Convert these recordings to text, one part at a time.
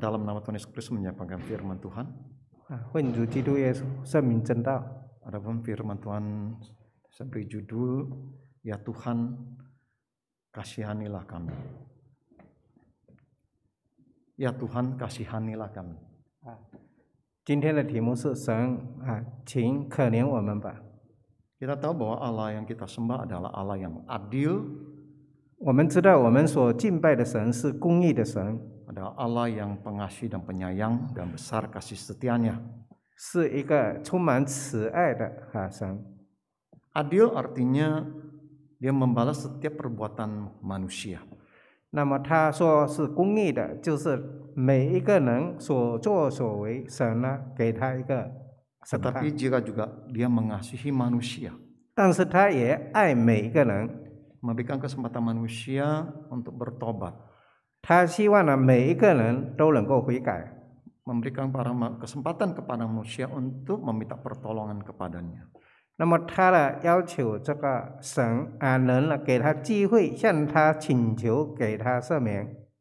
dalam nama Tuhan Yesus Kristus menyampaikan firman Tuhan. Ah, Ada pun firman Tuhan saya beri judul ya Tuhan kasihanilah kami. Ya Tuhan kasihanilah kami. Ah, ah, kita tahu bahwa Allah yang kita sembah adalah Allah yang adil. 我们知道我们所敬拜的神是公义的神。adalah Allah yang pengasih dan penyayang dan besar kasih setianya. Adil artinya dia membalas setiap perbuatan manusia. Tetapi jika juga dia mengasihi manusia. Memberikan kesempatan manusia untuk bertobat。他希望呢每一个人都能够悔改。memberikan para kesempatan kepada manusia untuk meminta pertolongan kepadanya.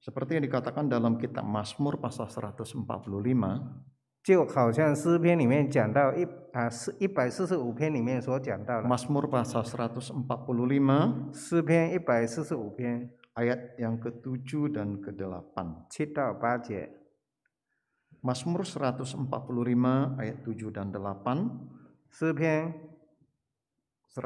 Seperti yang dikatakan dalam kitab Mazmur pasal 145, Masmur pasal 145, 诗篇一百四十五篇 ayat yang ke-7 dan ke-8. Cita baje. Masmur 145 ayat 7 dan 8. Sepian 145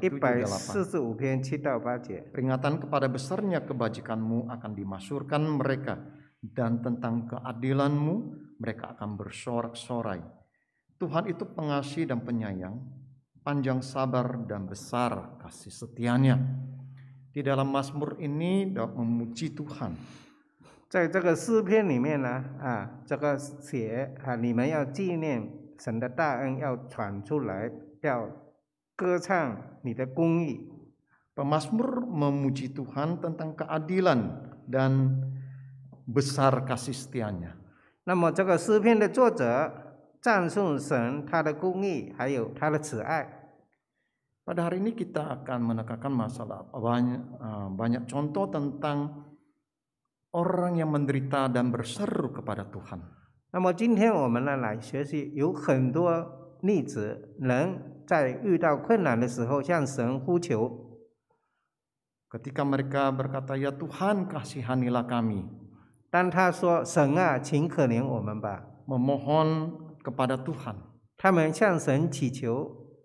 ayat 7 dan 8. Peringatan kepada besarnya kebajikanmu akan dimasyurkan mereka dan tentang keadilanmu mereka akan bersorak-sorai. Tuhan itu pengasih dan penyayang, panjang sabar dan besar kasih setianya di dalam Mazmur ini memuji Tuhan. Di dalam 在这个诗篇里面呢，啊，这个写啊，你们要纪念神的大恩，要传出来，要歌唱你的公义。Pemazmur memuji Tuhan tentang keadilan dan besar kasih setianya. 那么这个诗篇的作者赞颂神他的公义，还有他的慈爱。pada hari ini kita akan menekankan masalah banyak, eh, banyak contoh tentang orang yang menderita dan berseru kepada Tuhan. Ketika mereka berkata, Ya Tuhan kasihanilah kami. 当他说“神啊，请可怜我们吧 ”，memohon kepada Tuhan，他们向神祈求。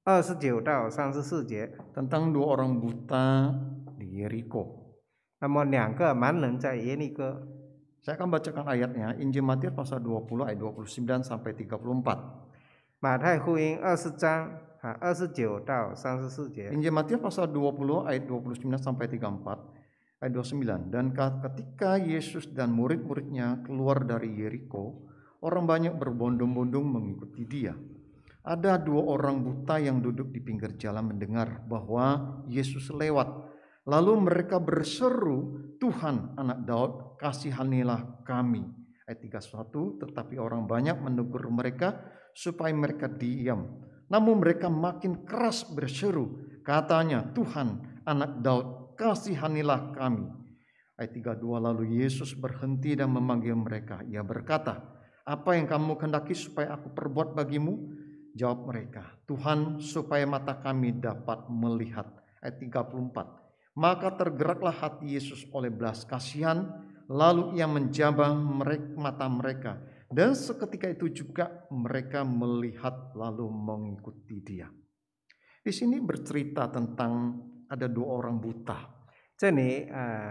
二十九到三十四节 tentang dua orang buta di Yeriko. Namun Saya akan bacakan ayatnya Injil Matius pasal 20 ayat 29 sampai 34. 马太福音二十章啊二十九到三十四节。Injil Matius pasal 20 ayat 29 sampai 34 ayat 29 dan ketika Yesus dan murid-muridnya keluar dari Yeriko, orang banyak berbondong-bondong mengikuti dia. Ada dua orang buta yang duduk di pinggir jalan mendengar bahwa Yesus lewat. Lalu mereka berseru, Tuhan anak Daud, kasihanilah kami. Ayat 31, tetapi orang banyak menegur mereka supaya mereka diam. Namun mereka makin keras berseru, katanya, Tuhan anak Daud, kasihanilah kami. Ayat 32, lalu Yesus berhenti dan memanggil mereka. Ia berkata, apa yang kamu kehendaki supaya aku perbuat bagimu? Jawab mereka, Tuhan supaya mata kami dapat melihat. Ayat 34. Maka tergeraklah hati Yesus oleh belas kasihan, lalu ia mereka, mata mereka. Dan seketika itu juga mereka melihat lalu mengikuti dia. Di sini bercerita tentang ada dua orang buta. Eh,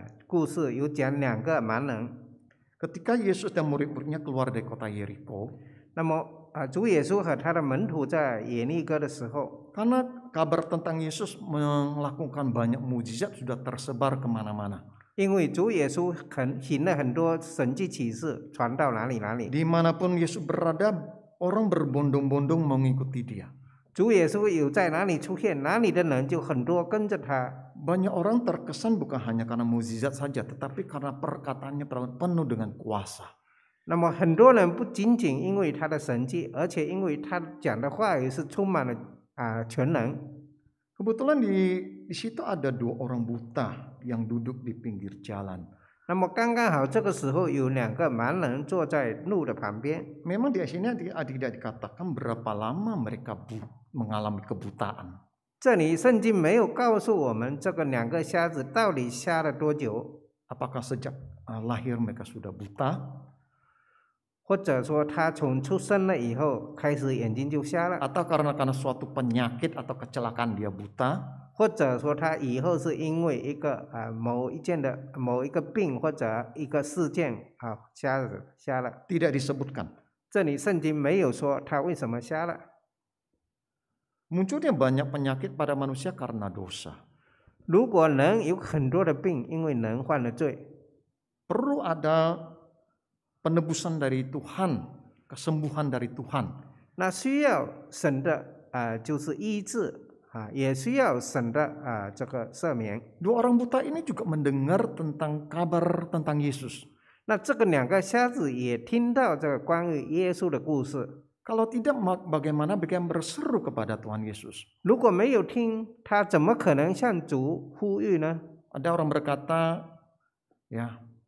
Ketika Yesus dan murid-muridnya keluar dari kota Yeriko, namo. 啊，主耶稣和他的门徒在耶利哥的时候，karena kabar tentang Yesus melakukan banyak mujizat sudah tersebar kemana-mana. 因为主耶稣很行了很多神迹奇事，传到哪里哪里。Dimanapun Yesus berada, orang berbondong-bondong mengikuti dia. 主耶稣有在哪里出现，哪里的人就很多跟着他。Banyak orang terkesan bukan hanya karena mujizat saja, tetapi karena perkataannya penuh dengan kuasa. 那么很多人不仅仅因为他的神迹，而且因为他讲的话也是充满了啊全能。Kebetulan di di situ ada dua orang buta yang duduk di pinggir jalan. 那么刚刚好这个时候有两个盲人坐在路的旁边。Memang di sini tidak dikatakan berapa lama mereka bu, mengalami kebutaan. 这里圣经没有告诉我们这个两个瞎子到底瞎了多久。Apakah sejak eh, lahir mereka sudah buta? 或者说他从出生了以后开始眼睛就瞎了，atau karena karena suatu penyakit atau kecelakaan dia buta，或者说他以后是因为一个啊某一件的某一个病或者一个事件啊瞎了瞎了。tidak disebutkan。这里圣经没有说他为什么瞎了。munculnya banyak penyakit pada manusia karena dosa。如果人有很多的病，因为人犯了罪。perlu ada penebusan dari Tuhan, kesembuhan dari Tuhan. dua orang buta ini juga mendengar tentang kabar tentang Yesus. Kalau tidak bagaimana mereka berseru kepada Tuhan Yesus? Ada orang berkata, ya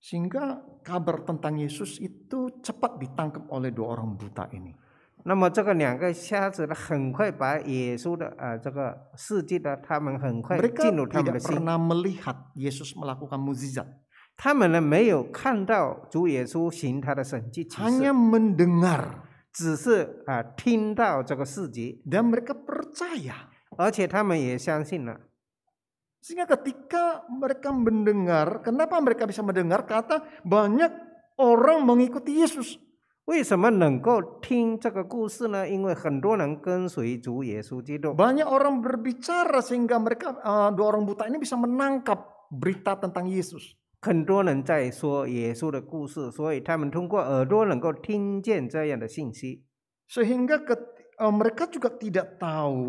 Sehingga kabar tentang Yesus itu cepat ditangkap oleh dua orang buta ini. 那么这个两个瞎子呢，很快把耶稣的啊、呃、这个事迹呢，他们很快进入他们的心。Mereka ah, tidak pernah melihat Yesus melakukan mukjizat. Kan hanya mendengar. Ah, dan mereka percaya. 而且他们也相信了。sehingga ketika mereka mendengar, kenapa mereka bisa mendengar? Kata banyak orang mengikuti Yesus. Banyak orang berbicara sehingga mereka eh, dua orang buta ini bisa menangkap berita tentang Yesus. Sehingga ke, eh, mereka juga tidak tahu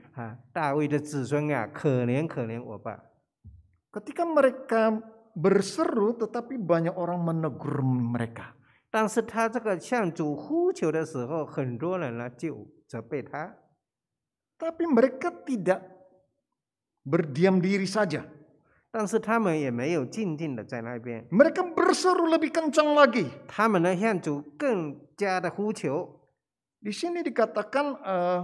Ketika mereka berseru, tetapi banyak orang menegur mereka. 但是他这个向主呼求的时候，很多人呢就责备他。Tapi mereka tidak berdiam diri saja. 但是他们也没有静静的在那边。Mereka berseru lebih kencang lagi. 他们呢向主更加的呼求。Di sini dikatakan uh,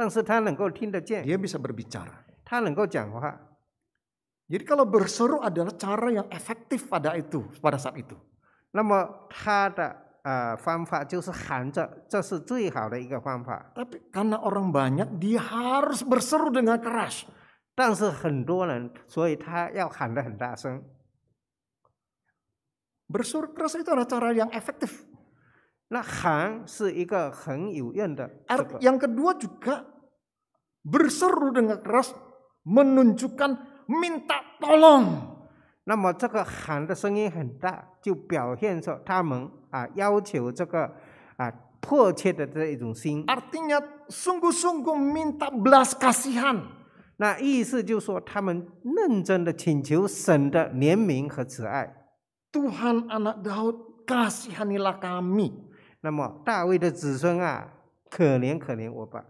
Dia bisa berbicara. Jadi kalau berseru adalah cara yang efektif pada itu pada saat itu. Tapi karena orang banyak dia harus berseru dengan keras. Berseru keras itu adalah cara yang efektif. Nah, yang kedua juga berseru dengan keras menunjukkan minta tolong. Artinya sungguh sungguh-sungguh minta belas kasihan. Nah, Tuhan anak Daud kasihanilah kami。那么大卫的子孙啊，可怜可怜我吧。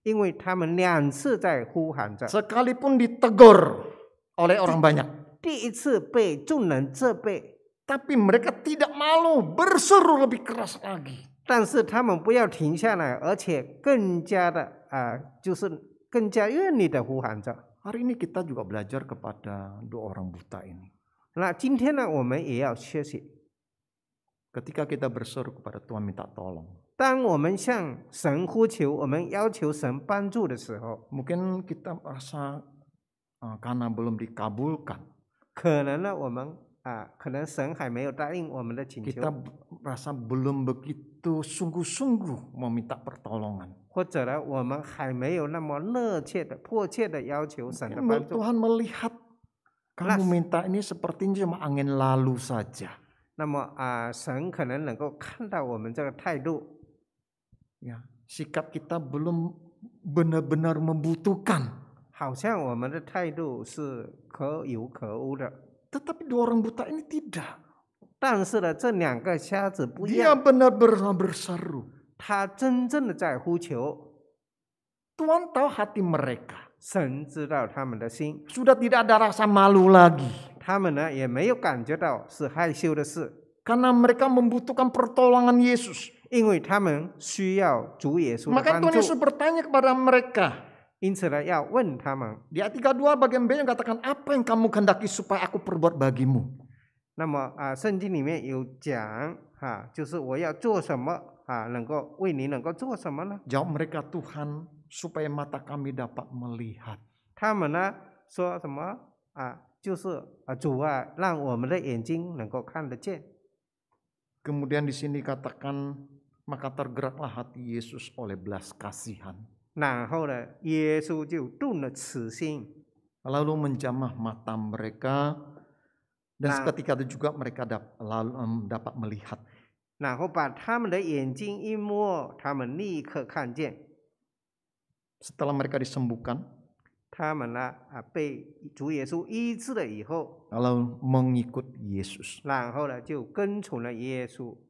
Sekalipun ditegur oleh orang banyak. 第一次被众人责备。Tapi mereka tidak malu berseru lebih keras lagi. ini kita juga belajar kepada dua orang buta ini. Nah, 今天呢，我们也要学习。Ketika kita berseru kepada Tuhan minta tolong. 当我们向神呼求，我们要求神帮助的时候，mungkin kita merasa karena belum dikabulkan, belum begitu sungguh-sungguh meminta pertolongan. melihat kamu minta ini sepertinya cuma angin lalu saja，那么啊，神可能能够看到我们这个态度。Ya, sikap kita belum benar-benar membutuhkan. Tetapi dua orang buta ini tidak. Dia benar benar berseru. Tuhan tahu hati mereka. Sudah tidak ada rasa malu lagi. Karena mereka membutuhkan pertolongan Yesus. 因为他们需要主耶稣的 Maka Tuhan 助 Yesus。bertanya kepada mereka. 因此呢，要问他们。Di ayat 32 bagian B yang katakan apa yang kamu kehendaki supaya aku perbuat bagimu. Jawab mereka Tuhan supaya mata kami dapat melihat. Kemudian di sini katakan maka tergeraklah hati Yesus oleh belas kasihan. Nah, lalu menjamah mata mereka dan nah, seketika itu juga mereka dapat, lalu, um, dapat melihat. Nah, Setelah mereka disembuhkan, lalu mengikut Yesus. 然后呢就跟从了耶稣。Nah,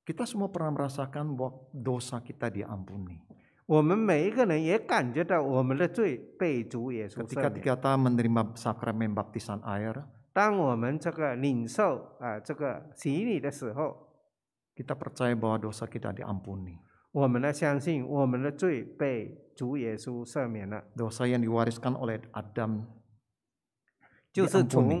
Kita semua pernah merasakan bahwa dosa kita diampuni. Ketika kita menerima sakramen baptisan air, kita percaya bahwa dosa kita diampuni. Dosa yang diwariskan oleh Adam diampuni.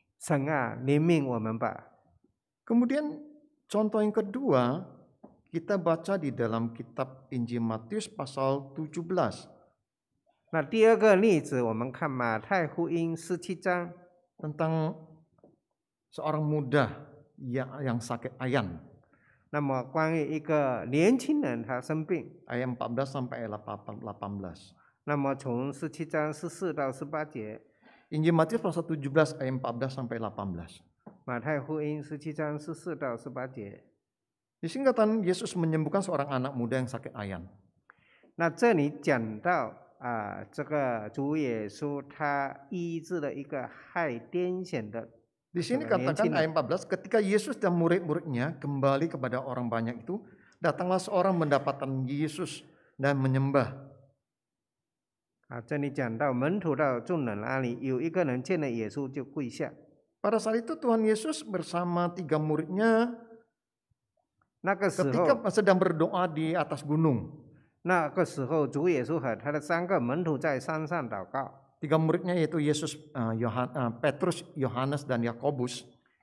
Kemudian contoh yang kedua kita baca di dalam kitab Injil Matius pasal 17. Nah, 那第二个例子，我们看马太福音十七章 tentang seorang muda ya, yang, sakit yang sakit ayam. 那么关于一个年轻人他生病，Ayat 14 sampai 18. ayam. Injil Matius pasal 17 ayat 14 sampai 18. Matius 17 18. sini singkatan Yesus menyembuhkan seorang anak muda yang sakit ayam. Nah, 那这里讲到啊，这个主耶稣他医治了一个害癫痫的 ah, Di sini katakan ayat 14, ketika Yesus dan murid-muridnya kembali kepada orang banyak itu, datanglah seorang mendapatkan Yesus dan menyembah. 啊，这里讲到门徒到众人那里，有一个人见了耶稣就跪下。Pada saat itu Tuhan Yesus bersama tiga muridnya ketika sedang berdoa di atas gunung. 那个时候，主耶稣和他的三个门徒在山上祷告。Tiga muridnya yaitu Yesus, eh, Yohan, eh, Petrus, Yohanes dan Yakobus.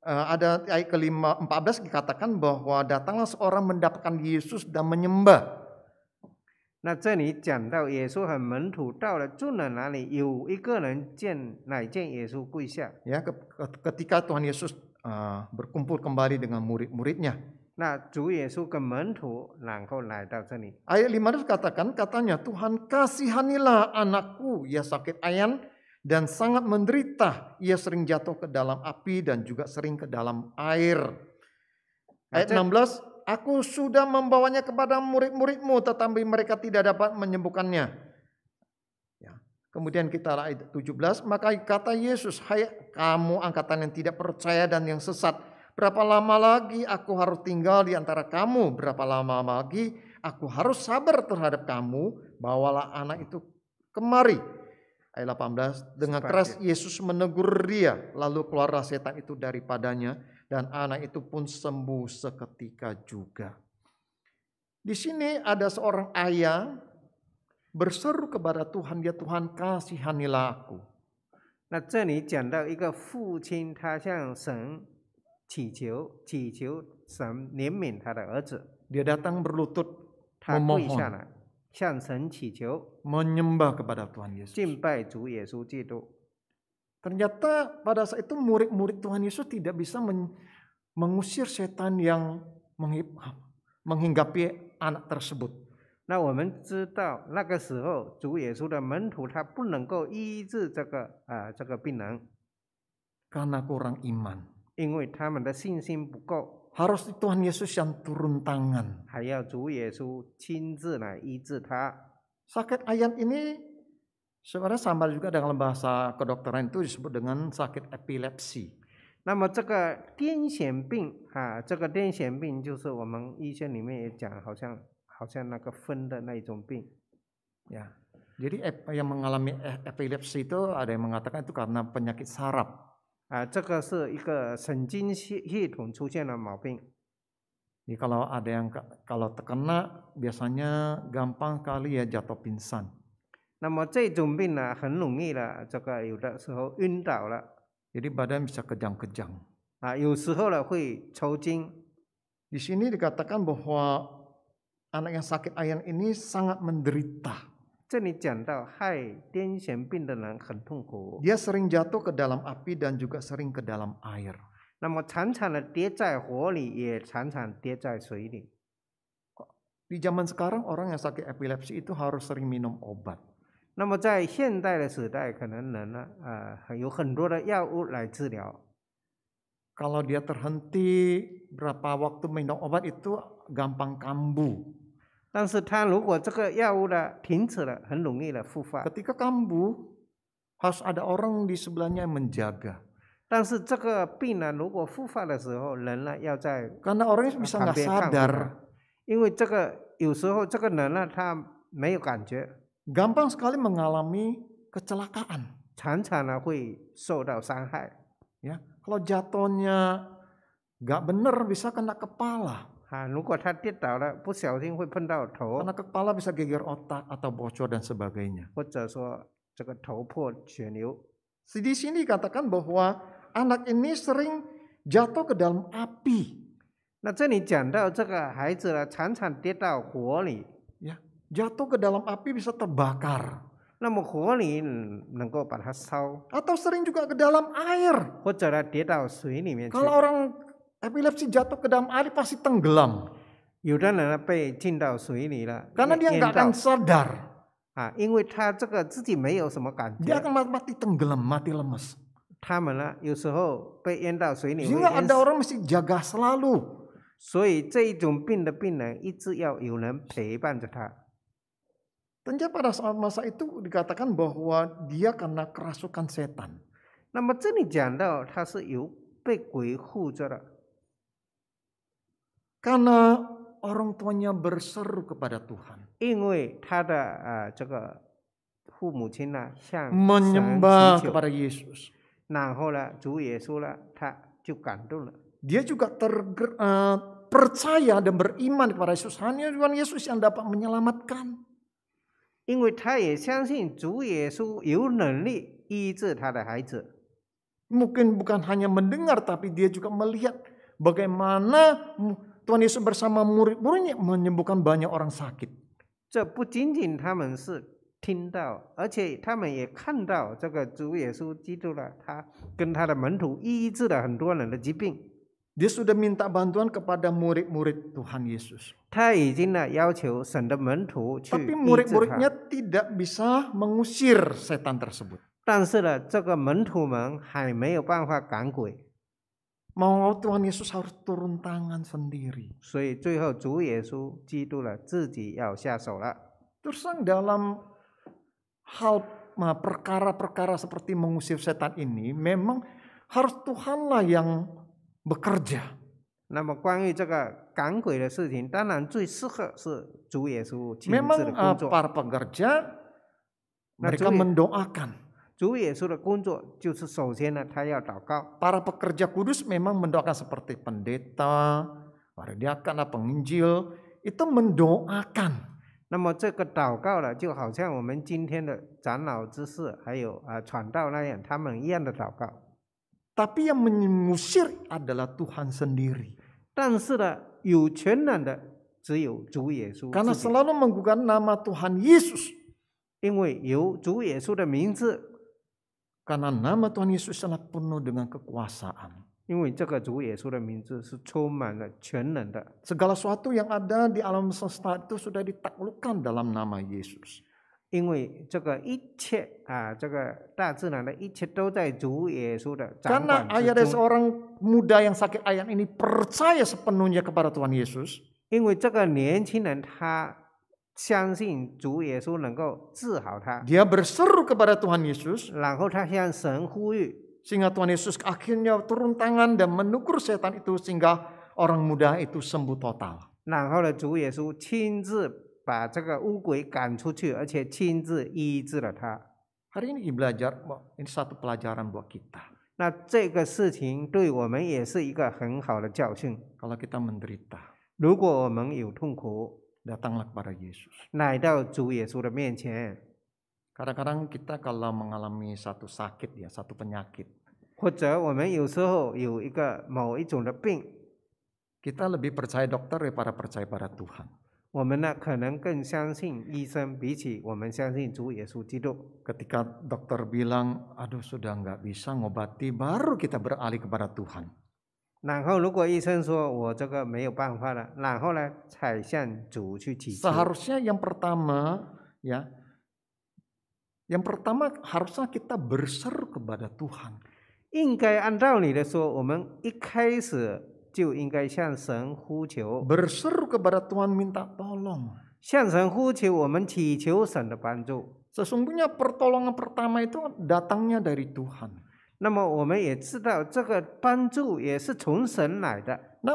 Eh, ada ayat ke 14 dikatakan bahwa datanglah seorang mendapatkan Yesus dan menyembah. Nah, Yesus Yesus dan Ya, ketika Tuhan Yesus uh, berkumpul kembali dengan murid-muridnya. Nah, Yesus ke sini. Ayat 15 katakan katanya Tuhan kasihanilah anakku ya sakit ayan dan sangat menderita. Ia sering jatuh ke dalam api dan juga sering ke dalam air. Ayat 16, aku sudah membawanya kepada murid-muridmu tetapi mereka tidak dapat menyembuhkannya. Ya. Kemudian kita ayat 17, maka kata Yesus, hai kamu angkatan yang tidak percaya dan yang sesat, berapa lama lagi aku harus tinggal di antara kamu? Berapa lama lagi aku harus sabar terhadap kamu? Bawalah anak itu kemari ayat 18 dengan keras Yesus menegur dia lalu keluarlah setan itu daripadanya dan anak itu pun sembuh seketika juga. Di sini ada seorang ayah berseru kepada Tuhan ya Tuhan kasihanilah aku. Nah, er Dia datang berlutut memohon. 向神祈求，menyembah kepada Tuhan Yesus. Ternyata pada saat itu murid-murid Tuhan Yesus tidak bisa men mengusir setan yang menghinggapi anak tersebut. Nah, kita tahu, Yesus tidak bisa karena kurang iman，因为他们的信心不够。harus Tuhan Yesus yang turun tangan. Sakit ayat ini sebenarnya sama juga dengan bahasa kedokteran itu disebut dengan sakit epilepsi. 那么这个癫痫病啊，这个癫痫病就是我们医学里面也讲，好像好像那个分的那一种病呀。Yeah. Jadi yang mengalami e- epilepsi itu ada yang mengatakan itu karena penyakit saraf. 啊，这个是一个神经系系统出现了毛病。Jadi kalau ada yang kalau terkena biasanya gampang kali ya jatuh pingsan. badan bisa kejang-kejang. sini dikatakan bahwa anak yang sakit ayam ini sangat menderita. 这里讲到害癫痫病的人很痛苦。Dia sering jatuh ke dalam api dan juga sering ke dalam air. Di zaman sekarang orang yang sakit epilepsi itu harus sering minum obat. Kalau dia terhenti berapa waktu minum obat itu gampang kambuh. 但是他如果这个药物的停止了，很容易的复发。Ketika kambuh harus ada orang di sebelahnya yang menjaga. 但是这个病呢，如果复发的时候，人呢要在 karena orang bisa nggak sadar，因为这个有时候这个人呢他没有感觉，gampang sekali mengalami kecelakaan，kalau jatuhnya nggak bener bisa kena kepala. 啊，如果他跌倒了，不小心会碰到头，karena kepala bisa geger otak atau bocor dan sebagainya. Di sini katakan bahwa anak ini sering jatuh ke dalam api. Nah, jatuh ke dalam api bisa terbakar Atau sering juga ke dalam air. Kalau orang Epilepsi jatuh ke dalam air pasti tenggelam. Karena dia nggak akan sadar. Dia akan mati tenggelam, mati lemas. 他们呢，有时候被淹到水里。Sehingga ada orang mesti jaga selalu. 所以这一种病的病人一直要有人陪伴着他。Tentu pada saat masa itu dikatakan bahwa dia karena kerasukan setan. 那么这里讲到他是有被鬼护着的。karena orang tuanya berseru kepada Tuhan. Ah, Menyembah kepada Yesus. dia juga ter, uh, ah, percaya dan beriman kepada Yesus. Hanya Tuhan Yesus yang dapat menyelamatkan. Mungkin bukan hanya mendengar tapi dia juga melihat bagaimana Tuhan Yesus bersama murid-muridnya menyembuhkan banyak orang sakit. Dia sudah minta bantuan kepada murid-murid Tuhan Yesus. Tapi murid-muridnya tidak bisa mengusir setan tersebut. 但是呢，这个门徒们还没有办法赶鬼。mau Tuhan Yesus harus turun tangan sendiri. Terus dalam hal nah, perkara-perkara seperti mengusir setan ini memang harus Tuhanlah yang bekerja. Memang uh, para pekerja mereka mendoakan. 主耶稣的工作就是首先呢，他要祷告。Para pekerja kudus memang mendoakan seperti pendeta, para diakan, penginjil itu mendoakan. 那么这个祷告呢，就好像我们今天的长老之事，还有啊传道那样，他们一样的祷告。Tapi yang mengusir adalah Tuhan sendiri. 但是呢，有权能的只有主耶稣。Karena selalu menggunakan nama Tuhan Yesus. 因为由主耶稣的名字 karena nama Tuhan Yesus sangat penuh dengan kekuasaan. Segala sesuatu yang ada di alam semesta itu sudah ditaklukkan dalam nama Yesus. Karena ayah dari seorang muda yang sakit ayam ini percaya sepenuhnya kepada Tuhan Yesus, 因为这个年轻人他 dia berseru kepada Tuhan Yesus. 然后他向神呼吁。Sehingga Tuhan Yesus akhirnya turun tangan dan menukur setan itu sehingga orang muda itu sembuh total. Hari ini belajar, ini satu pelajaran buat kita. Kalau kita menderita, 如果我们有痛苦，datanglah kepada Yesus. Nah, Kadang-kadang kita kalau mengalami satu sakit ya, satu penyakit. Kita lebih percaya dokter daripada percaya pada Tuhan. Ketika dokter bilang, aduh sudah nggak bisa ngobati, baru kita beralih kepada Tuhan. 然后如果医生说我这个没有办法了，然后呢才向主去祈求。Seharusnya yang pertama ya, yang pertama harusnya kita berseru kepada Tuhan. 应该按道理的说，我们一开始就应该向神呼求。Berseru kepada Tuhan minta tolong. 向神呼求，我们祈求神的帮助。Sesungguhnya pertolongan pertama itu datangnya dari Tuhan. 那么我们也知道，这个帮助也是从神来的。那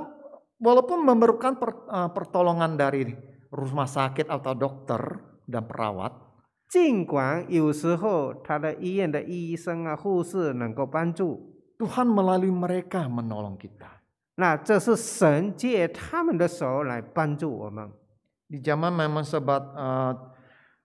walaupun memerlukan per, uh, pertolongan dari rumah sakit atau dokter dan perawat, melalui mereka menolong kita. 那这是神借他们的手来帮助我们。Di zaman memang sebat eh,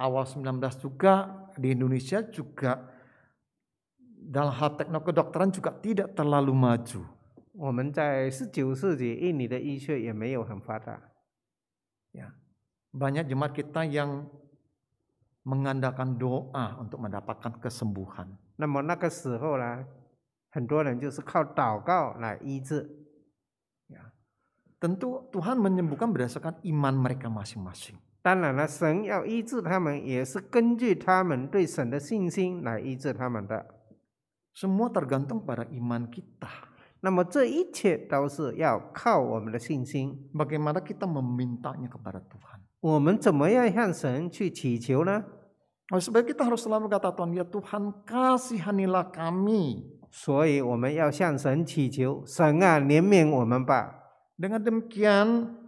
awal 19 juga di Indonesia juga dalam hal teknologi kedokteran juga tidak terlalu maju. banyak jemaat kita yang mengandalkan doa untuk mendapatkan kesembuhan. Tentu Tuhan menyembuhkan berdasarkan iman mereka masing-masing. 当然了，神要医治他们，也是根据他们对神的信心来医治他们的。Semua tergantung pada iman kita. 那么这一切都是要靠我们的信心。Bagaimana kita memintanya kepada Tuhan? sebab kita harus selalu kata Tuhan, ya Tuhan kasihanilah kami. 所以我们要向神祈求，神啊，怜悯我们吧。Dengan demikian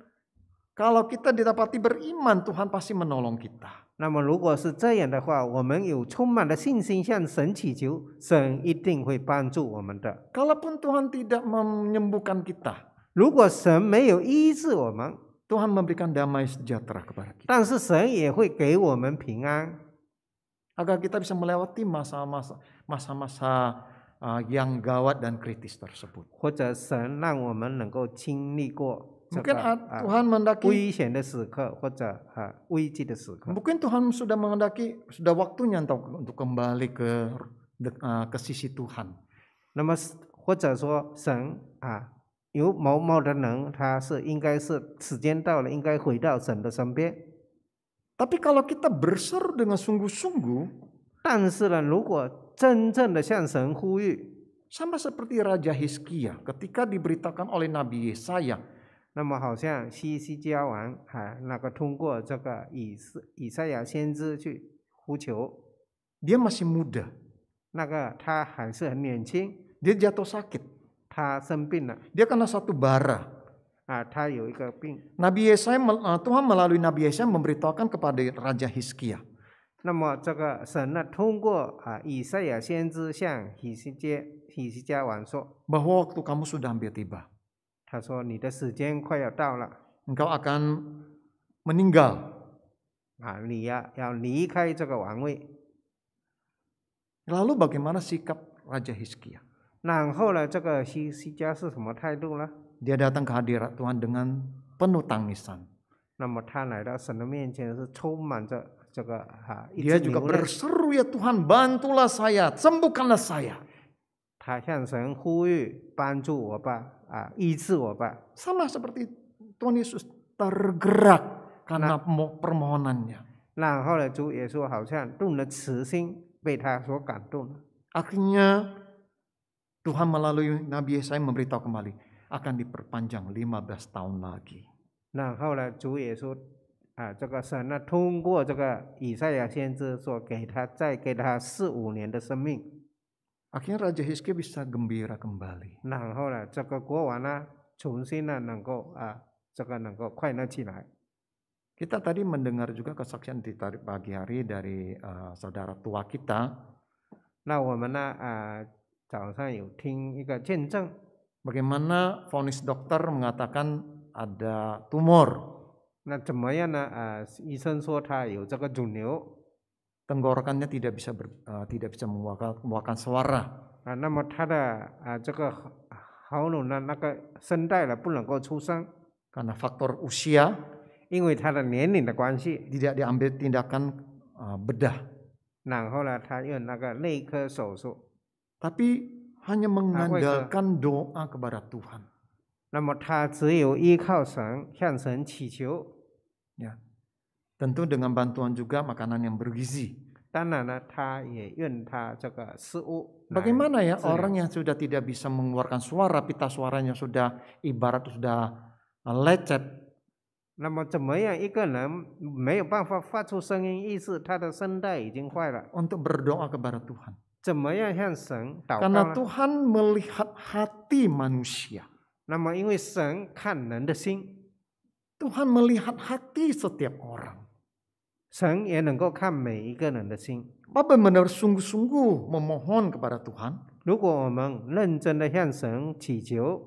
kalau kita didapati beriman, Tuhan pasti menolong kita. Kalaupun Tuhan tidak menyembuhkan kita, Tuhan memberikan damai sejahtera kepada kita 但是神也会给我们平安，agar kita bisa melewati masa-masa masa-masa ah, yang gawat dan kritis tersebut. Mungkin ah, Tuhan mendaki. Mungkin Tuhan sudah mengendaki sudah waktunya untuk kembali ke ah, ke sisi Tuhan. tapi kalau kita berseru dengan sungguh sama seperti Raja Hizkia ketika diberitakan oleh Nabi Yesaya。那么好像西西家王啊，那个通过这个以以赛亚先知去呼求，dia masih muda，那个他还是很年轻，dia jatuh sakit，他生病了，dia kena satu bara，啊，他有一个病。Nabi Yesaya ah, Tuhan melalui Nabi Yesaya memberitahukan kepada Raja Hizkia。那么这个神呢，通过啊以赛亚先知向以西结以西家王说，bahwa waktu kamu sudah hampir tiba。他说你的时间快要到了。Engkau akan meninggal. bagaimana sikap Raja Hizkia? datang ke hadirat Tuhan dengan penuh tangisan. juga berseru ya Tuhan bantulah saya, sembuhkanlah saya. 他向神呼吁帮助我吧，啊，医治我吧。Sama seperti Tuhan Yesus tergerak karena permohonannya. Tuhan melalui Nabi Yesaya memberitahu kembali akan diperpanjang 15 tahun lagi. Akhirnya Raja Hiski bisa gembira kembali. Nah, Kita tadi mendengar juga kesaksian di pagi hari dari uh, saudara tua kita. Nah, uh, bagaimana vonis dokter mengatakan ada tumor. 那怎么样呢？呃，医生说他有这个肿瘤。Nah, tenggorokannya tidak bisa ber, uh, tidak bisa mengeluarkan, mengeluarkan suara. Ah, ah Karena faktor usia, tidak diambil tindakan uh, bedah. Tapi hanya ah, mengandalkan doa kepada Tuhan. 那么他只有依靠神，向神祈求。Ya. Tentu dengan bantuan juga makanan yang bergizi. Bagaimana ya orang yang sudah tidak bisa mengeluarkan suara, pita suaranya sudah ibarat sudah lecet, Untuk berdoa kepada Tuhan. Karena Tuhan melihat hati manusia. Tuhan melihat hati setiap orang. 神也能够看每一个人的心。benar-benar sungguh-sungguh memohon kepada Tuhan, 如果我们认真的向神祈求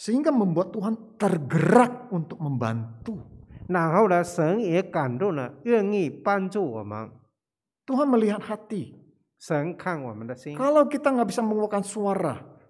，sehingga membuat Tuhan tergerak untuk membantu. 然后呢，神也感动了，愿意帮助我们。Tuhan melihat hati. 神看我们的心，Kalau kita nggak bisa mengeluarkan suara,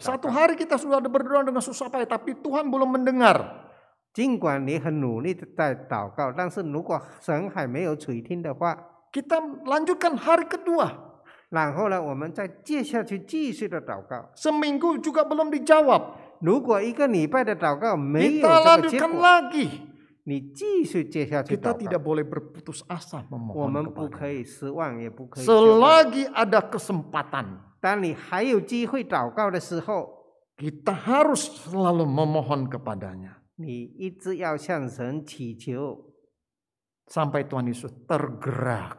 Satu hari kita sudah berdoa dengan susah payah, tapi Tuhan belum mendengar. Kita lanjutkan hari kedua. Seminggu juga belum dijawab. Kita lanjutkan lagi. Kita tidak boleh berputus asa memohon Selagi ada kesempatan, kita harus selalu memohon kepadanya sampai Tuhan Yesus tergerak,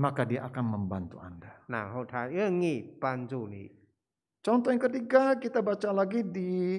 maka Dia akan membantu Anda. Contoh yang ketiga kita baca lagi di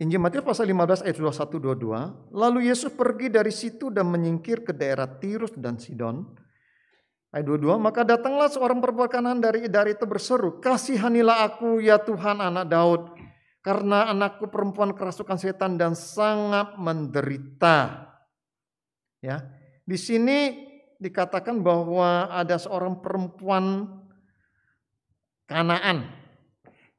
Injil Matius pasal 15 ayat 21 22. Lalu Yesus pergi dari situ dan menyingkir ke daerah Tirus dan Sidon. Ayat 22, maka datanglah seorang perempuan kanan dari dari itu berseru, "Kasihanilah aku ya Tuhan anak Daud, karena anakku perempuan kerasukan setan dan sangat menderita." Ya. Di sini dikatakan bahwa ada seorang perempuan Kanaan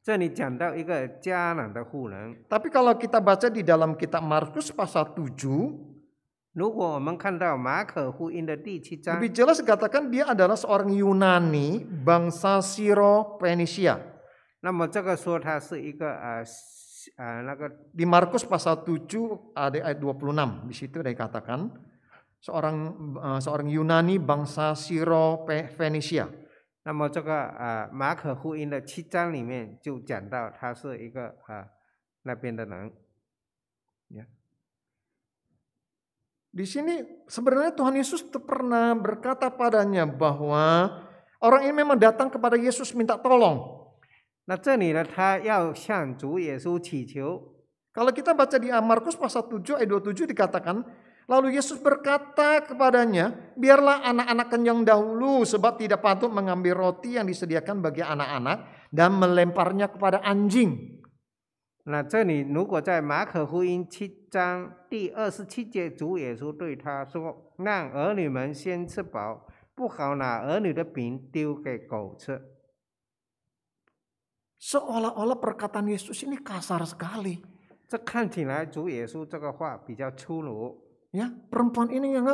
这里讲到一个迦南的妇人。Tapi kalau kita baca di dalam kitab Markus pasal 7, lebih jelas dikatakan dia adalah seorang Yunani bangsa Siro Phoenicia. di Markus pasal 7 ada ayat 26 di situ dikatakan seorang eh, seorang Yunani bangsa Siro Phoenicia. 那么这个啊、呃，马可福音的七章里面就讲到他是一个啊、呃、那边的人。Ya. Di sini sebenarnya Tuhan Yesus pernah berkata padanya bahwa orang ini memang datang kepada Yesus minta tolong. Nah, ini Kalau kita baca di Markus pasal 7 ayat 27 dikatakan Lalu Yesus berkata kepadanya, biarlah anak-anak kenyang dahulu sebab tidak patut mengambil roti yang disediakan bagi anak-anak dan melemparnya kepada anjing. 那这里如果在马可福音七章第二十七节，主耶稣对他说：“让儿女们先吃饱，不好拿儿女的饼丢给狗吃。” Seolah-olah perkataan Yesus ini kasar sekali. 这看起来主耶稣这个话比较粗鲁。Ya perempuan ini yang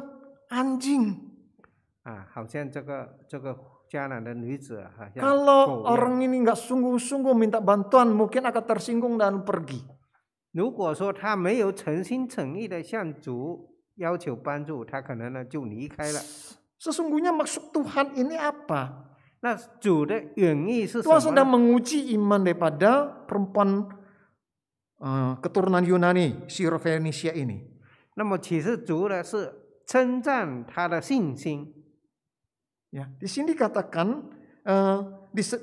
anjing. Ah, Kalau ya. orang ini nggak sungguh-sungguh minta bantuan, mungkin akan tersinggung dan pergi. Sesungguhnya maksud Tuhan ini apa? Tuhan sedang menguji iman daripada perempuan uh, keturunan Yunani, si ini. 那么启示族呢是称赞他的信心。Ya, di sini dikatakan uh, eh,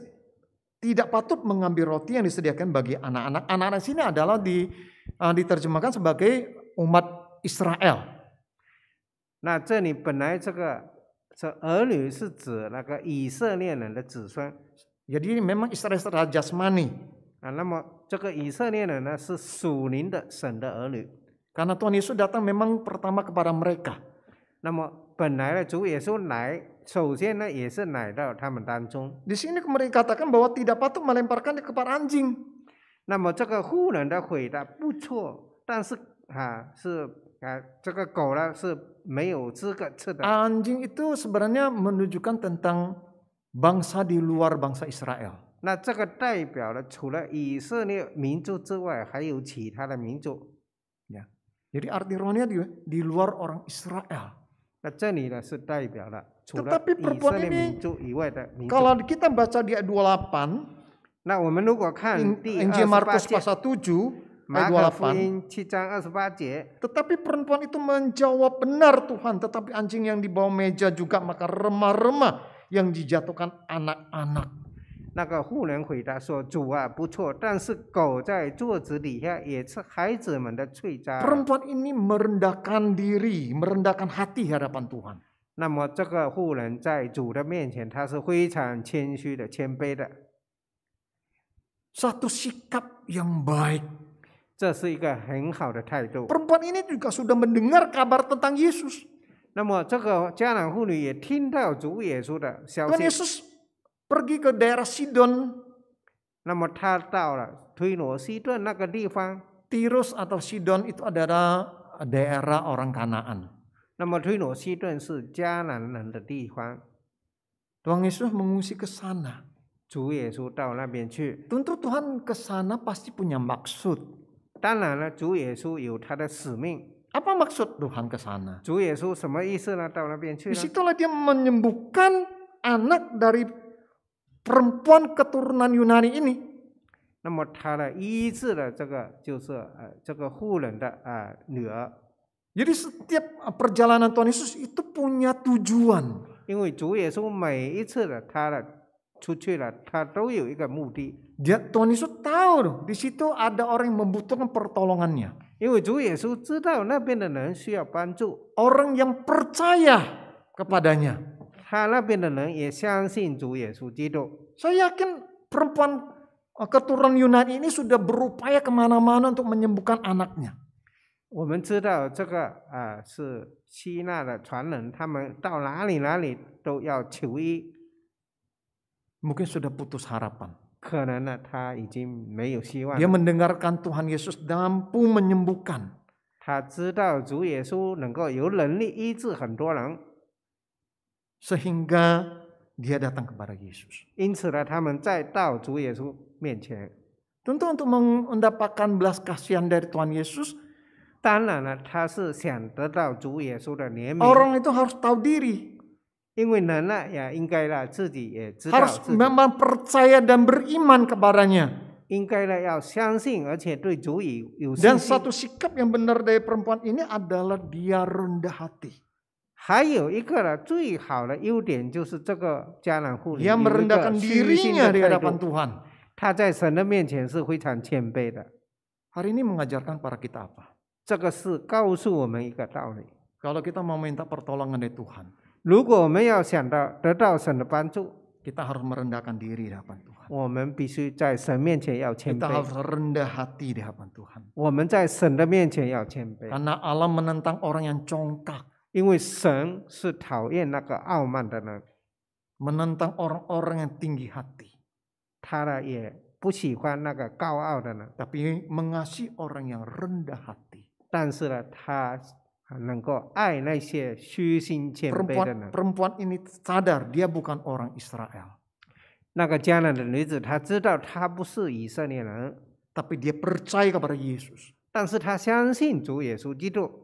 tidak patut mengambil roti yang disediakan bagi anak-anak. Anak-anak sini adalah di, uh, diterjemahkan sebagai umat Israel. Nah, jadi memang Israel secara jasmani. Nah, 那么这个以色列人呢是属灵的神的儿女。karena Tuhan Yesus datang memang pertama kepada mereka. Di sini mereka katakan bahwa tidak patut melemparkan kepada anjing. Anjing itu sebenarnya menunjukkan tentang bangsa di luar bangsa Israel. ini jadi arti rohaninya di, di luar orang Israel. Tetapi perempuan ini, kalau kita baca di eh, ayat 28, nah, kita Injil Markus pasal 7, ayat 28, tetapi perempuan itu menjawab benar Tuhan, tetapi anjing yang dibawa meja juga maka remah-remah yang dijatuhkan anak-anak. 那个妇人回答说：“主啊，不错，但是狗在桌子底下也是孩子们的碎渣。” Perempuan ini merendahkan diri, merendahkan hati hadapan Tuhan. 那么这个妇人在主的面前，她是非常谦虚的、谦卑的。Satu sikap yang baik. 这是一个很好的态度。Perempuan ini juga sudah mendengar kabar tentang Yesus. 那么这个迦南妇女也听到主耶稣的消息。Tuhan Yesus pergi ke daerah Sidon. Nama Tartar, Tuino, Sidon, Tirus atau Sidon itu adalah daerah orang Kanaan. Nama Tuino, Sidon, sejalan nanti difang. Tuhan Yesus mengungsi ke sana. Tentu Tuhan ke sana pasti punya maksud. Apa maksud Tuhan ke sana? 主耶稣什么意思呢？到那边去。Disitulah dia menyembuhkan anak dari perempuan keturunan Yunani ini, ah, Jadi setiap ah, perjalanan Tuhan Yesus itu punya tujuan. tujuan，因为主耶稣每一次的他的出去了，他都有一个目的。Dia ya, ya, Tuhan Yesus tahu loh, di situ ada orang yang membutuhkan pertolongannya. Ya, orang yang percaya kepadanya。他那边的人也相信主耶稣基督。Saya ya, ya, yakin perempuan eh, keturunan Yunani ini sudah berupaya kemana-mana untuk menyembuhkan anaknya. Mungkin sudah putus harapan. Karena Dia mendengarkan Tuhan Yesus mampu menyembuhkan sehingga dia datang kepada Yesus. Tentu untuk mendapatkan belas kasihan dari Tuhan Yesus, orang itu harus tahu diri, harus memang percaya dan beriman kepadanya. Dan satu sikap yang benar dari perempuan ini adalah dia rendah hati. 还有一个呢，最好的优点就是这个家长护理，他在神的面前是非常谦卑的。Hari ini mengajarkan para kita apa? Kalau kita mau minta pertolongan dari Tuhan, 如果我们要想到得到神的帮助，kita harus merendahkan diri di hadapan Tuhan. 我们必须在神面前要谦 Kita rendah hati di hadapan Tuhan. 我们在神的面前要谦卑，Karena Allah menentang orang yang congkak. 因为神是讨厌那个傲慢的人，menentang orang-orang yang tinggi hati，他呢也不喜欢那个高傲的人，tapi mengasihi orang yang rendah hati。但是呢，他能够爱那些虚心谦卑的人。perempuan perempuan ini sadar dia bukan orang Israel。那个迦南的女子，她知道她不是以色列人，tapi dia percaya kepada Yesus。但是她相信主耶稣基督。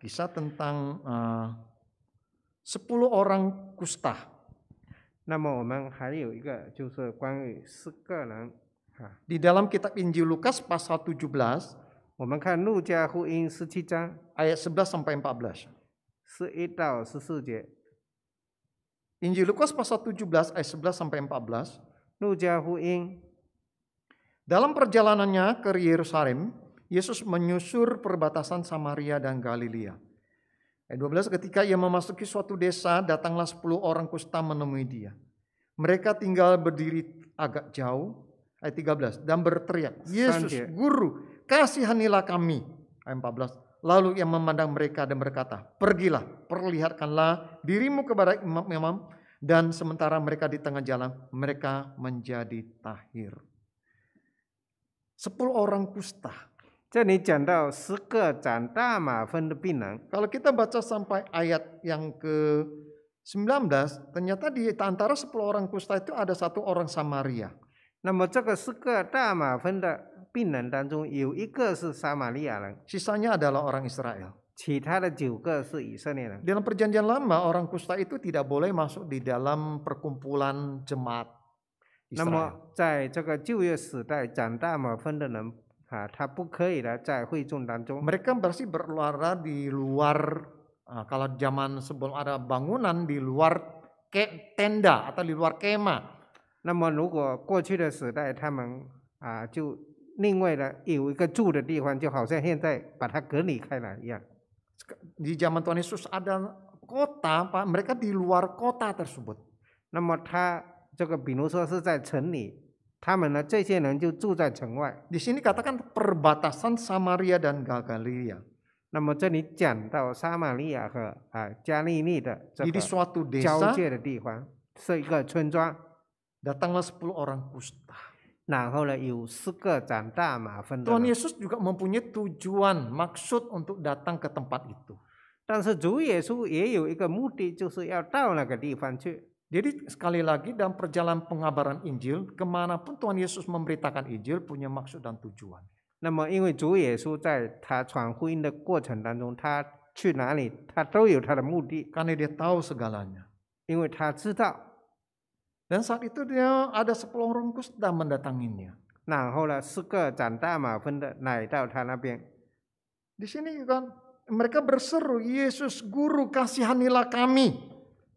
kisah tentang eh, sepuluh orang kusta. 那么我们还有一个就是关于四个人。Di dalam kitab Injil Lukas pasal 17, 我们看路加福音十七章 ayat 11 sampai 14. Injil Lukas pasal 17 ayat 11 sampai 14. Lukas Dalam perjalanannya ke Yerusalem, Yesus menyusur perbatasan Samaria dan Galilea. Ayat 12 ketika ia memasuki suatu desa, datanglah 10 orang kusta menemui dia. Mereka tinggal berdiri agak jauh, ayat 13, dan berteriak, Yesus, Guru, kasihanilah kami. Ayat 14, Lalu ia memandang mereka dan berkata, Pergilah, perlihatkanlah dirimu kepada imam-imam. Dan sementara mereka di tengah jalan, mereka menjadi tahir. Sepuluh orang kusta kalau kita baca sampai ayat yang ke 19, ternyata di antara 10 orang kusta itu ada satu orang Samaria. Sisanya adalah orang Israel. Dalam perjanjian lama orang kusta itu tidak boleh masuk di dalam perkumpulan jemaat mereka pasti berluara di luar uh, kalau zaman sebelum ada bangunan di luar ke tenda atau di luar Namun, di zaman Tuhan Yesus ada kota, Mereka di luar kota tersebut. 那么他这个，比如说是在城里。di sini katakan perbatasan Samaria dan Galilea. suatu Jadi desa. datanglah 10 orang kusta. Tuhan Yesus juga mempunyai tujuan, maksud untuk datang ke tempat itu. Jadi sekali lagi dalam perjalanan pengabaran Injil, kemanapun Tuhan Yesus memberitakan Injil punya maksud dan tujuan. Karena dia tahu segalanya. Dan saat itu dia ada sepuluh orang kusta mendatanginya. Di sini kan mereka berseru, Yesus Guru kasihanilah kami.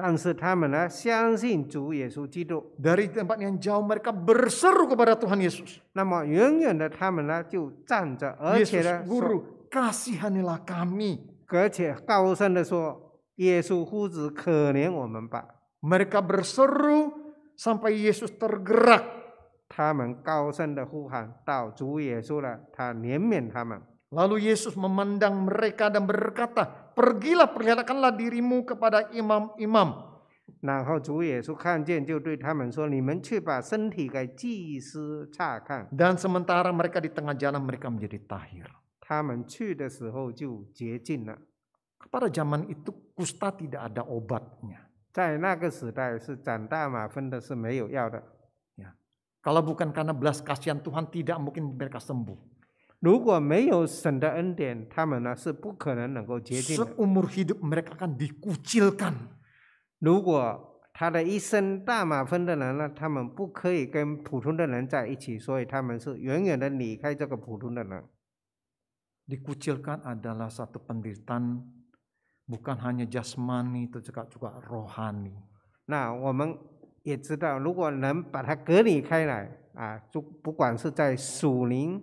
但是他们呢，相信主耶稣基督。dari tempat yang jauh mereka berseru kepada Tuhan Yesus. 那么远远的他们呢就站着，而且呢说：“Kasihanilah kami。”而且高声的说：“耶稣夫子，可怜我们吧！” mereka berseru sampai Yesus tergerak. 他们高声的呼喊到主耶稣了，他怜悯他们。Lalu Yesus memandang mereka dan berkata, "Pergilah, perlihatkanlah dirimu kepada imam-imam." Dan sementara mereka di tengah jalan mereka menjadi tahir. Pada zaman itu kusta tidak ada obatnya. 在那个时代是长大马蜂的，是没有药的。Ya. Kalau bukan karena belas kasihan Tuhan tidak mungkin mereka sembuh. 如果没有神的恩典，他们呢是不可能能够接近的。Seumur hidup mereka akan dikucilkan。如果他的一生大满分的人呢，他们不可以跟普通的人在一起，所以他们是远远的离开这个普通的人。Dikucilkan adalah satu penderitaan bukan hanya jasmani, itu juga juga rohani. 那我们也知道，如果能把它隔离开来啊，就不管是在属灵。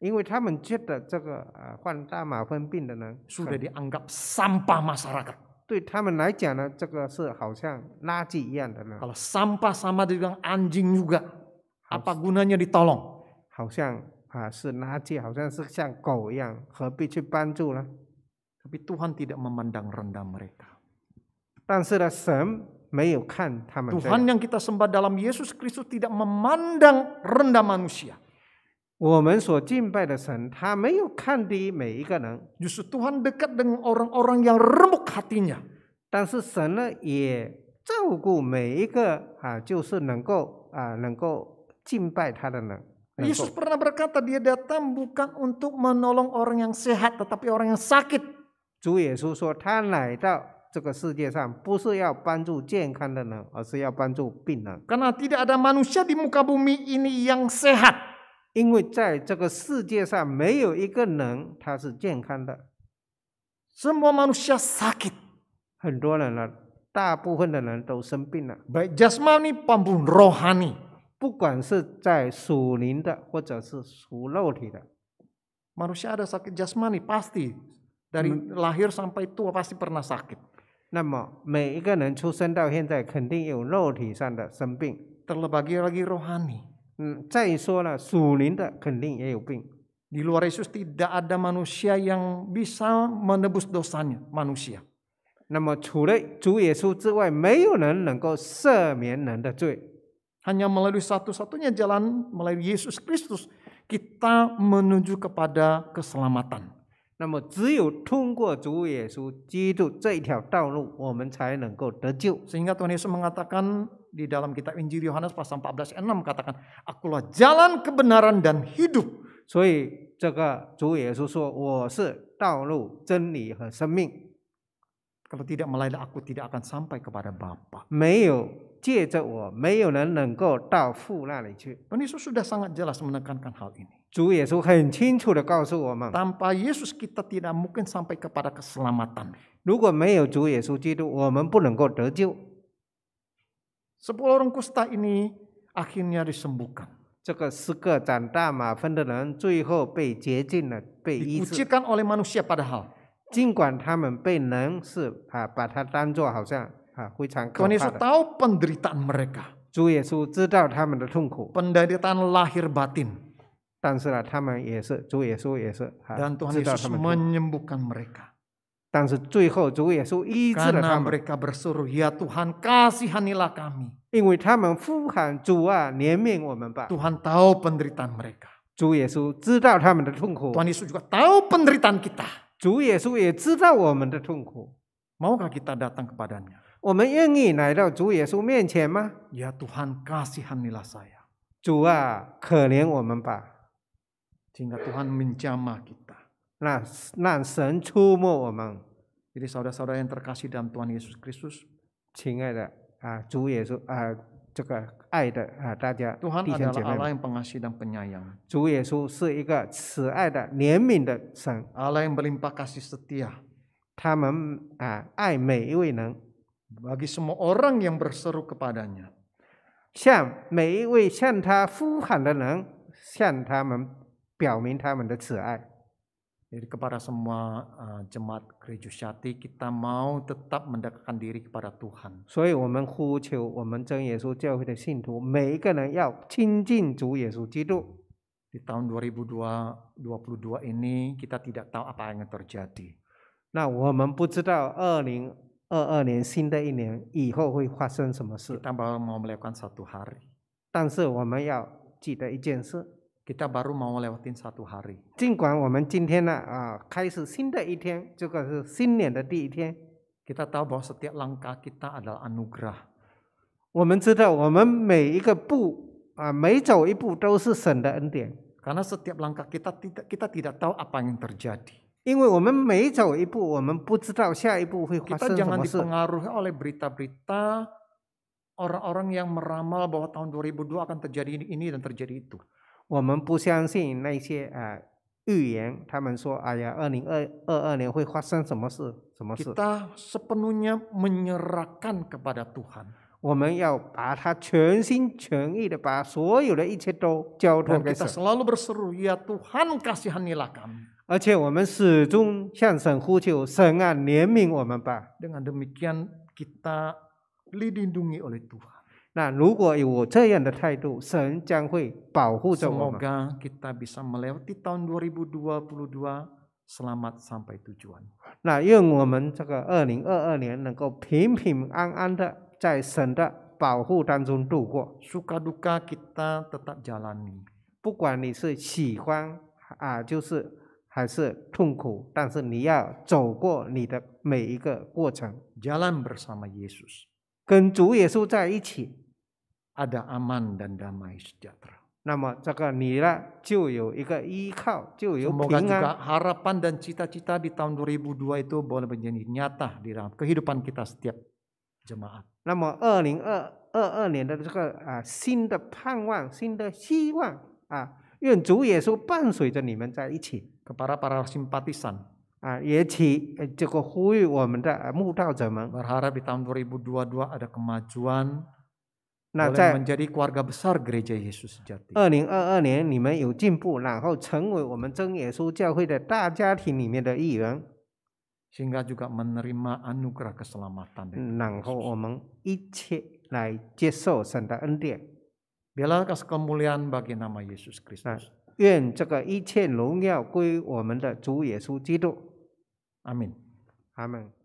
因为他们觉得这个啊患大麻风病的人 sampah masyarakat. sampah sama dengan anjing juga, gunanya ditolong? Tuhan tidak memandang rendah mereka. Tuhan yang kita sembah dalam Yesus Kristus tidak memandang rendah manusia. 我们所敬拜的神，他没有看低每一个人，就是 Tuhan dekat dengan orang-orang yang remuk hatinya。但是神呢，也照顾每一个啊，就是能够啊，能够敬拜他的人。Yesus pernah berkata dia datang bukan untuk menolong orang yang sehat tetapi orang yang sakit. tidak ada manusia di muka bumi ini yang sehat. 因为在这个世界上没有一个人他是健康的，很多人了，大部分的人都生病了。不，just mani pambun rohani，不管是在属灵的或者是属肉体的，manusia ada sakit j u s mani pasti dari lahir sampai tua pasti pernah sakit。那么每一个人出生到现在，肯定有肉体上的生病。terlebih lagi rohani。嗯，再说了，属灵的肯定也有病。Di hmm, ya, luar Yesus tidak ada manusia yang bisa menebus dosanya manusia. Hanya melalui satu-satunya jalan melalui Yesus Kristus kita menuju kepada keselamatan. 那么只有通过主耶稣基督这一条道路，我们才能够得救。Sehingga Tuhan Yesus mengatakan di dalam kitab Injil Yohanes pasal 14 ayat 6 katakan, akulah jalan kebenaran dan hidup. Jadi, kalau tidak melayani aku tidak akan sampai kepada Bapa. 没有借着我，没有人能够到父那里去。Tuhan Yesus sudah sangat jelas menekankan hal ini. tanpa Yesus kita tidak mungkin sampai kepada keselamatan. 如果没有主耶稣基督，我们不能够得救。Sepuluh orang kusta ini akhirnya disembuhkan. 这个四个长大马蜂的人最后被洁净了，被医治。dikucilkan oleh manusia padahal. Tuhan Yesus tahu penderitaan Penderitaan lahir menyembuhkan mereka。但是最后主耶稣医治了他 Karena mereka bersuruh, "Ya Tuhan, kasihanilah kami." Tuhan tahu penderitaan mereka. Tuhan Yesus juga tahu penderitaan kita. Maukah kita datang kepadanya? Ya Tuhan, kasihanilah saya. 主啊，可怜我们吧！Sehingga Tuhan menjamah kita. Nah, nah Jadi saudara saudara-saudara yang terkasih dalam Tuhan Yesus Kristus, 亲爱的啊，主耶稣啊，这个爱的啊，大家 ah, ah, ah, Tuhan adalah Allah yang pengasih dan penyayang. Yesus Allah yang berlimpah kasih setia. bagi semua orang yang berseru kepadanya. 向每一位向他呼喊的人，向他们表明他们的慈爱。jadi kepada semua uh, jemaat gereja Syati kita mau tetap mendekatkan diri kepada Tuhan. Di tahun 2022 ini kita tidak tahu apa yang terjadi. 那我们不知道二零二二年新的一年以后会发生什么事。Kita baru mau melakukan satu hari. 但是我们要记得一件事。kita baru mau lewatin satu hari. Kita tahu bahwa setiap langkah kita adalah anugerah. Karena setiap langkah kita tidak kita tidak tahu apa yang terjadi. 因为我们每走一步，我们不知道下一步会发生什么事。Kita jangan dipengaruhi oleh berita-berita orang-orang yang meramal bahwa tahun 2002 akan terjadi ini dan terjadi itu. 我们不相信那些啊预言，他们说，哎呀，二零二二二年会发生什么事？什么事？Kita sepenuhnya menyerahkan kepada Tuhan. selalu berseru, ya Tuhan kasihanilah kami。而且我们始终向神呼求，神啊怜悯我们吧。dengan demikian kita dilindungi oleh Tuhan. Nah, kita bisa melewati tahun 2022 selamat sampai tujuan. Nah, 2022 duka kita tetap jalani. bersama Yesus. 跟主耶稣在一起，ada aman dan damai sejahtera. Semoga juga harapan dan cita-cita di tahun 2002 itu boleh menjadi nyata di dalam kehidupan kita setiap jemaat. para simpatisan Berharap di tahun 2022 ada kemajuan. Nah, boleh menjadi keluarga besar gereja Yesus sejati. 二零二二年，你们有进步，然后成为我们真耶稣教会的大家庭里面的一员。sehingga juga menerima anugerah keselamatan. Dan kasih kemuliaan bagi nama Yesus Kristus. 愿这个一切荣耀归我们的主耶稣基督。Amen. Amen.